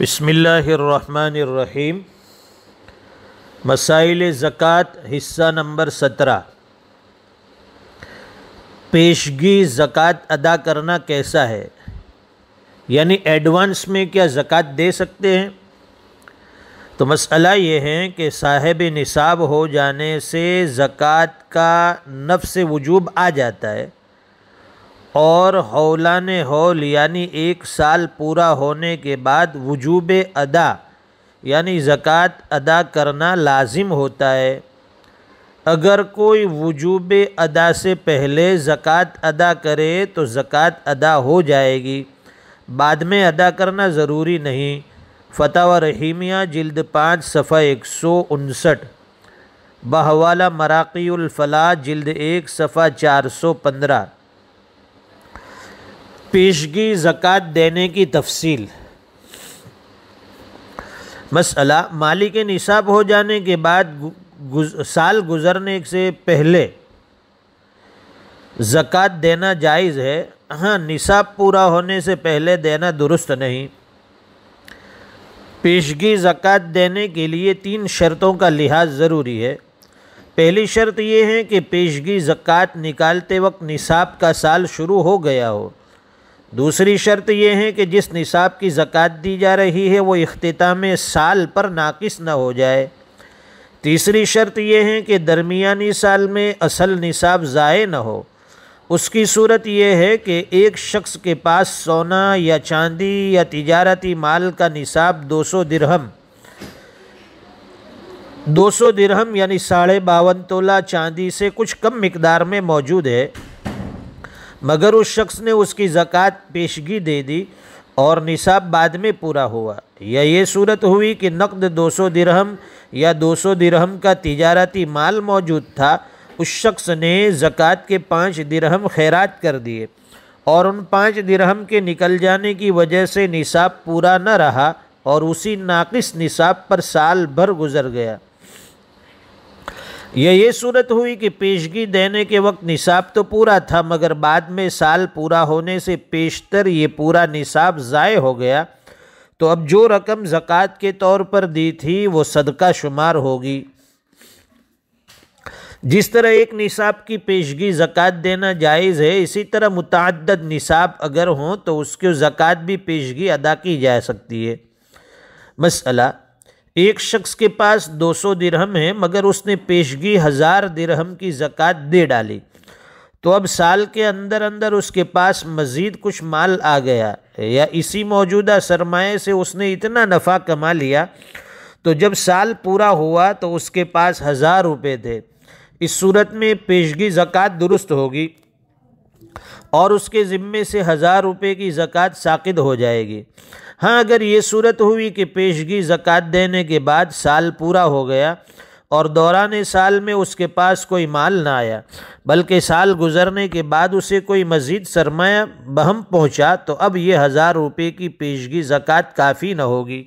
बसमीम मसाइल ज़क़़त हिस्सा नंबर सत्रह पेशगी ज़क़़त अदा करना कैसा है यानि एडवांस में क्या ज़क़़त दे सकते हैं तो मसला ये है कि साहिब निसाब हो जाने से ज़क़़त का नफ़ वजूब आ जाता है और हौलान हौल यानी एक साल पूरा होने के बाद वजूब अदा यानी ज़क़़त अदा करना लाजिम होता है अगर कोई वजूब अदा से पहले ज़क़़त अदा करे तो ज़क़़त अदा हो जाएगी बाद में अदा करना ज़रूरी नहीं व रहीमिया जल्द पाँच सफ़ा एक सौ उनसठ बहवाला मराक़ी जल्द एक सफ़ा चार सौ पंद्रह पेशगी ज़क़़त देने की तफसील मसला माली के निसाब हो जाने के बाद गुज, साल गुज़रने से पहले ज़क़़त देना जायज़ है हाँ निसाब पूरा होने से पहले देना दुरुस्त नहीं पेशगी ज़क़़त देने के लिए तीन शर्तों का लिहाज ज़रूरी है पहली शर्त यह है कि पेशगी ज़क़़त निकालते वक्त निसाब का साल शुरू हो गया हो दूसरी शर्त यह है कि जिस निसाब की ज़क़़त दी जा रही है वो अख्ताम साल पर नाकस न हो जाए तीसरी शर्त यह है कि दरमियानी साल में असल निसाब ज़ाय न हो उसकी सूरत यह है कि एक शख्स के पास सोना या चांदी या तिजारती माल का निसाब 200 दिरहम सौ दिरहम यानी साढ़े बावन तोला चांदी से कुछ कम मकदार में मौजूद है मगर उस शख्स ने उसकी ज़क़़त पेशगी दे दी और निसाब बाद में पूरा हुआ या ये सूरत हुई कि नकद 200 दिरहम या 200 दिरहम का तजारती माल मौजूद था उस शख्स ने ज़क़़त के पाँच दिरहम खैरात कर दिए और उन पाँच दिरहम के निकल जाने की वजह से निसाब पूरा न रहा और उसी नाक़ निसाब पर साल भर गुजर गया यह ये सूरत हुई कि पेशगी देने के वक्त निसाब तो पूरा था मगर बाद में साल पूरा होने से पेशतर ये पूरा निसाब ज़ाय हो गया तो अब जो रकम ज़क़़त के तौर पर दी थी वो सदका शुमार होगी जिस तरह एक निसाब की पेशगी ज़क़़त देना जायज़ है इसी तरह मुतद निसाब अगर हों तो उसके ज़क़़त भी पेशगी अदा की जा सकती है मसला एक शख्स के पास 200 दिरहम है मगर उसने पेशगी हज़ार दिरहम की ज़क़़त दे डाली तो अब साल के अंदर अंदर उसके पास मज़ीद कुछ माल आ गया या इसी मौजूदा सरमाए से उसने इतना नफ़ा कमा लिया तो जब साल पूरा हुआ तो उसके पास हज़ार रुपये थे इस सूरत में पेशगी ज़क़़त दुरुस्त होगी और उसके ज़िम्मे से हज़ार रुपये की ज़क़़त साकिद हो जाएगी हाँ अगर ये सूरत हुई कि पेशगी ज़क़़त देने के बाद साल पूरा हो गया और दौरान साल में उसके पास कोई माल ना आया बल्कि साल गुजरने के बाद उसे कोई मज़ीद सरमाया बहम पहुँचा तो अब ये हज़ार रुपये की पेशगी ज़क़़त काफ़ी ना होगी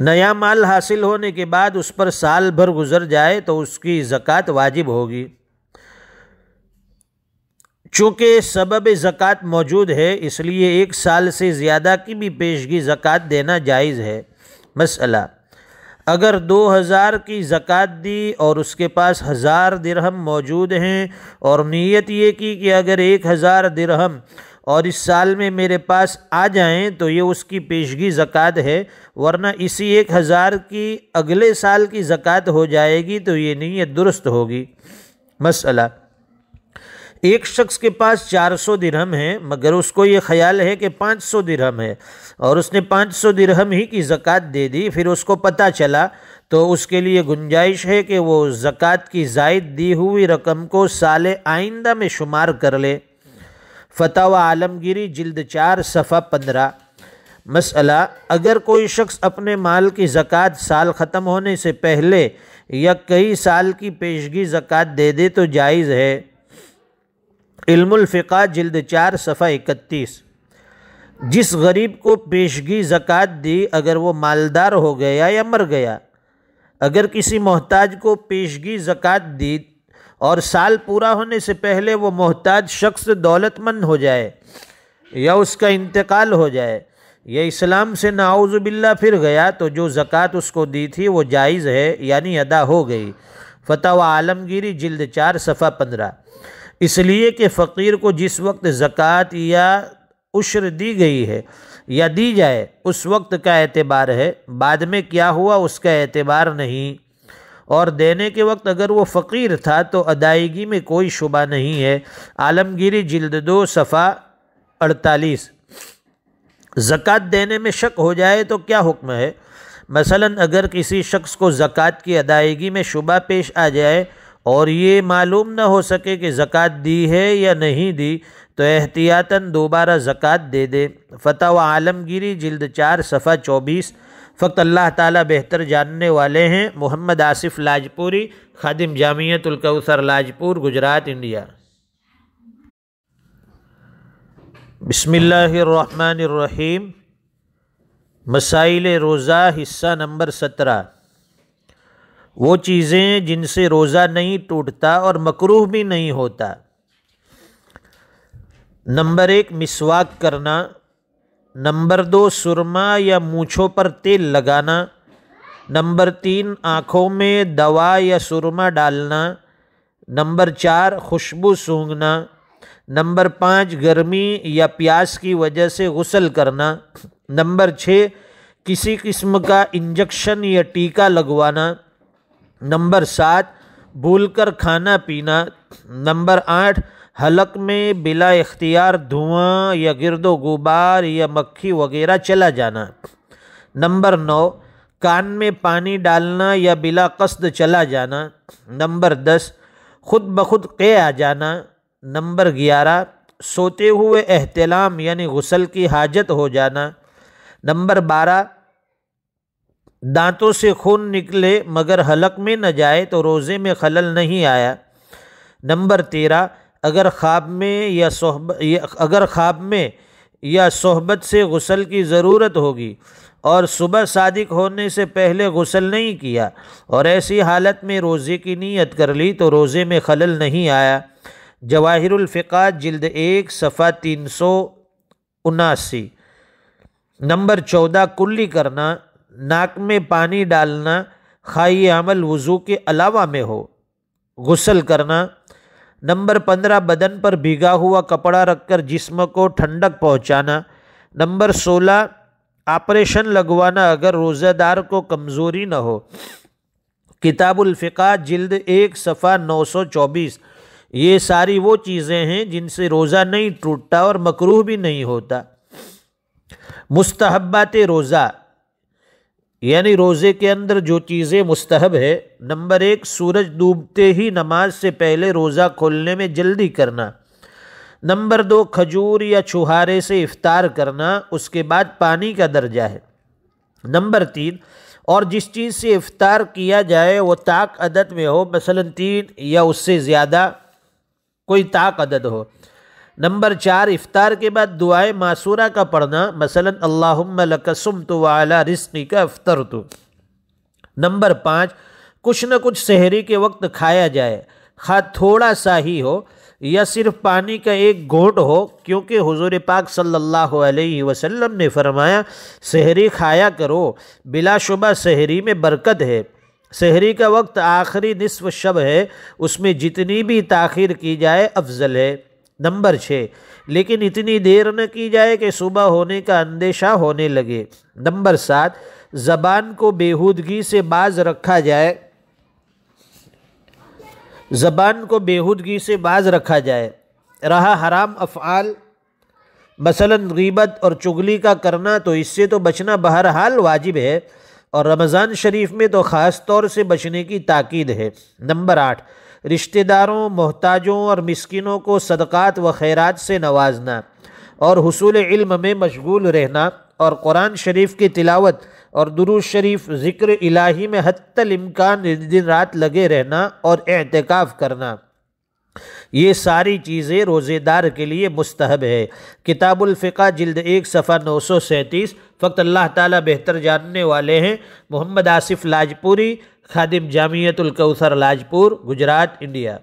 नया माल हासिल होने के बाद उस पर साल भर गुजर जाए तो उसकी ज़क़़त वाजिब होगी चूँकि सबब ज़क़़त मौजूद है इसलिए एक साल से ज़्यादा की भी पेशगी ज़क़़त देना जायज़ है मसला अगर दो हज़ार की ज़क़़त दी और उसके पास हज़ार दिरहम मौजूद हैं और नीयत ये की कि अगर एक हज़ार दिरहम और इस साल में मेरे पास आ जाएं तो ये उसकी पेशगी ज़क़़त है वरना इसी एक हज़ार की अगले साल की ज़क़़त हो जाएगी तो ये नीयत दुरुस्त होगी मसला एक शख्स के पास 400 दिरहम है मगर उसको ये ख्याल है कि 500 दिरहम है और उसने 500 दिरहम ही की ज़क़़त दे दी फिर उसको पता चला तो उसके लिए गुंजाइश है कि वो ज़क़़त की जायद दी हुई रकम को साल आइंदा में शुमार कर ले व आलमगिरी जल्द चार सफ़ा पंद्रह मसला अगर कोई शख्स अपने माल की ज़क़़त साल ख़त्म होने से पहले या कई साल की पेशगी ज़क़़त दे दे तो जायज़ है इल्मुल्फ़िका जल्द चार सफ़ा इकतीस जिस गरीब को पेशगी ज़क़़त दी अगर वो मालदार हो गया या मर गया अगर किसी मोहताज को पेशगी ज़क़़त दी और साल पूरा होने से पहले वो मोहताज शख्स दौलतमंद हो जाए या उसका इंतकाल हो जाए या इस्लाम से नाउज़बिल्ला फिर गया तो जो ज़क़़त उसको दी थी वो जायज़ है यानी अदा हो गई फ़तह आलमगिरी जल्द चार सफ़ा पंद्रह इसलिए कि फ़कीर को जिस वक्त ज़क़़त या उश्र दी गई है या दी जाए उस वक्त का एतबार है बाद में क्या हुआ उसका एतबार नहीं और देने के वक्त अगर वो फ़कीर था तो अदायगी में कोई शुबा नहीं है आलमगिरी जल्द दो सफ़ा अड़तालीस ज़क़़त देने में शक हो जाए तो क्या हुक्म है मसला अगर किसी शख्स को ज़क़़त की अदायगी में शुबा पेश आ जाए और ये मालूम ना हो सके कि ज़क़़त दी है या नहीं दी तो एहतियातन दोबारा ज़क़़त दे दे फ़तह व आलमगिरी जल्द चार सफ़ा चौबीस फ़क्त अल्लाह ताला बेहतर जानने वाले हैं मोहम्मद आसिफ लाजपुरी खादिम जामियतुल्कौसर लाजपुर गुजरात इंडिया रहीम मसाइल रोज़ा हिस्सा नंबर सत्रह वो चीज़ें जिनसे रोज़ा नहीं टूटता और मकरूह भी नहीं होता नंबर एक मिसवाक करना नंबर दो सुरमा या मूछों पर तेल लगाना नंबर तीन आँखों में दवा या सुरमा डालना नंबर चार खुशबू सूंघना नंबर पाँच गर्मी या प्यास की वजह से गसल करना नंबर छः किसी किस्म का इंजेक्शन या टीका लगवाना नंबर सात भूल कर खाना पीना नंबर आठ हलक में बिला इख्तियार धुआँ या गिरदो गुबार या मक्खी वगैरह चला जाना नंबर नौ कान में पानी डालना या बिला कस्द चला जाना नंबर दस खुद ब खुद के आ जाना नंबर ग्यारह सोते हुए अहतलाम यानी गुसल की हाजत हो जाना नंबर बारह दांतों से खून निकले मगर हलक में न जाए तो रोज़े में खलल नहीं आया नंबर तेरह अगर ख्वाब में या सोहबत अगर ख्वाब में या सोहबत से गसल की ज़रूरत होगी और सुबह सादिक होने से पहले गसल नहीं किया और ऐसी हालत में रोज़े की नीयत कर ली तो रोज़े में खलल नहीं आया जवाहिरफ़ात जल्द एक सफ़ा तीन सौ उनासी नंबर चौदह कुल्ली करना नाक में पानी डालना खाई अमल वज़ू के अलावा में हो गसल करना नंबर पंद्रह बदन पर भीगा हुआ कपड़ा रखकर जिस्म को ठंडक पहुंचाना नंबर सोलह ऑपरेशन लगवाना अगर रोज़ेदार को कमज़ोरी न हो किताबुलफ़ा जल्द एक सफ़ा नौ सौ चौबीस ये सारी वो चीज़ें हैं जिनसे रोज़ा नहीं टूटता और मकरूह भी नहीं होता मुस्तहबात रोज़ा यानी रोज़े के अंदर जो चीज़ें मुस्तहब है नंबर एक सूरज डूबते ही नमाज से पहले रोज़ा खोलने में जल्दी करना नंबर दो खजूर या छुहारे से इफ़ार करना उसके बाद पानी का दर्जा है नंबर तीन और जिस चीज़ से इफ़ार किया जाए वो ताक अदद में हो मसलन तीन या उससे ज़्यादा कोई ताक अदद हो नंबर चार इफ़ार के बाद दुआए मासूरा का पढ़ना मसलन अल्लाम तो वाला रिस्की का अफ्तर तो नंबर पाँच कुछ न कुछ शहरी के वक्त खाया जाए खा थोड़ा सा ही हो या सिर्फ पानी का एक घोट हो क्योंकि हुजूर पाक सल्लल्लाहु अलैहि वसल्लम ने फरमाया शहरी खाया करो बिलाशुबा शहरी में बरकत है शहरी का वक्त आखिरी निसफ शब है उसमें जितनी भी ताखिर की जाए अफजल है नंबर छः लेकिन इतनी देर न की जाए कि सुबह होने का अंदेशा होने लगे नंबर सात ज़बान को बेहूदगी से बाज रखा जाए ज़बान को बेहूदगी से बाज रखा जाए रहा हराम अफ़ाल मसलन गीबत और चुगली का करना तो इससे तो बचना बहरहाल वाजिब है और रमज़ान शरीफ में तो ख़ास तौर से बचने की ताकीद है नंबर आठ रिश्तेदारों मोहताजों और मिसकिनों को सदक़ात व खैरात से नवाजना और हसूल इल्म में मशगूल रहना और कुरान शरीफ की तिलावत और दुरुज शरीफ ज़िक्र इलाही में हत्तल इम्कान दिन रात लगे रहना और एहतिकाफ़ करना ये सारी चीज़ें रोज़ेदार के लिए मुस्तहब है किताबुल्फ़िका जिल्द एक सफ़ा नौ सौ सैंतीस फ़क्त अल्लाह ताला बेहतर जानने वाले हैं मोहम्मद आसिफ लाजपुरी खादिम जामियतुल कौसर लाजपुर गुजरात इंडिया